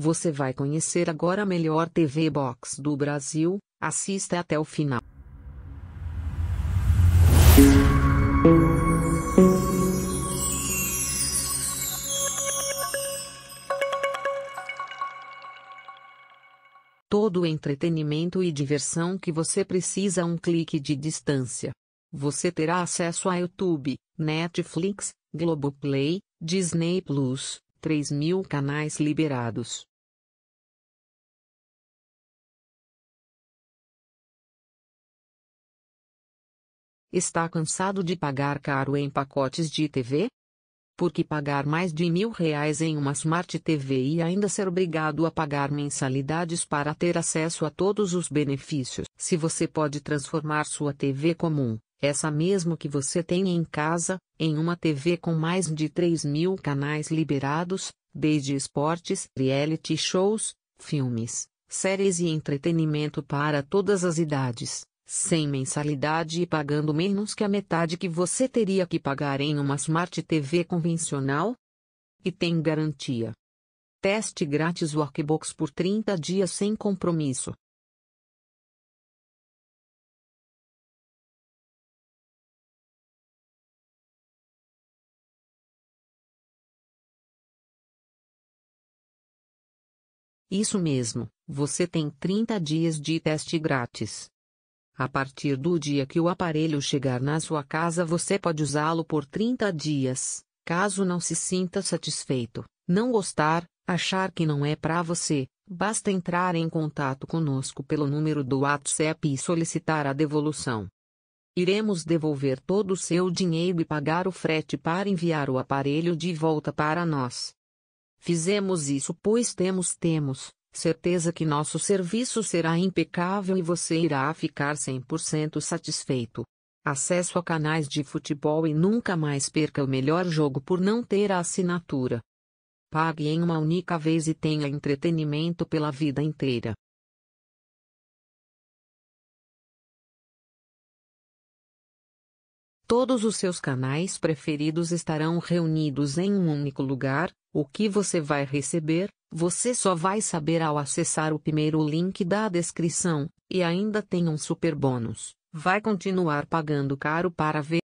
Você vai conhecer agora a melhor TV Box do Brasil, assista até o final. Todo o entretenimento e diversão que você precisa a um clique de distância. Você terá acesso a YouTube, Netflix, Globoplay, Disney Plus, 3 mil canais liberados Está cansado de pagar caro em pacotes de TV? Por que pagar mais de mil reais em uma Smart TV e ainda ser obrigado a pagar mensalidades para ter acesso a todos os benefícios? Se você pode transformar sua TV comum, essa mesmo que você tem em casa, em uma TV com mais de 3 mil canais liberados, desde esportes, reality shows, filmes, séries e entretenimento para todas as idades, sem mensalidade e pagando menos que a metade que você teria que pagar em uma Smart TV convencional? E tem garantia. Teste grátis Workbox por 30 dias sem compromisso. Isso mesmo, você tem 30 dias de teste grátis. A partir do dia que o aparelho chegar na sua casa, você pode usá-lo por 30 dias. Caso não se sinta satisfeito, não gostar, achar que não é para você, basta entrar em contato conosco pelo número do WhatsApp e solicitar a devolução. Iremos devolver todo o seu dinheiro e pagar o frete para enviar o aparelho de volta para nós. Fizemos isso pois temos temos Certeza que nosso serviço será impecável e você irá ficar 100% satisfeito. Acesso a canais de futebol e nunca mais perca o melhor jogo por não ter a assinatura. Pague em uma única vez e tenha entretenimento pela vida inteira. Todos os seus canais preferidos estarão reunidos em um único lugar, o que você vai receber, você só vai saber ao acessar o primeiro link da descrição, e ainda tem um super bônus. Vai continuar pagando caro para ver.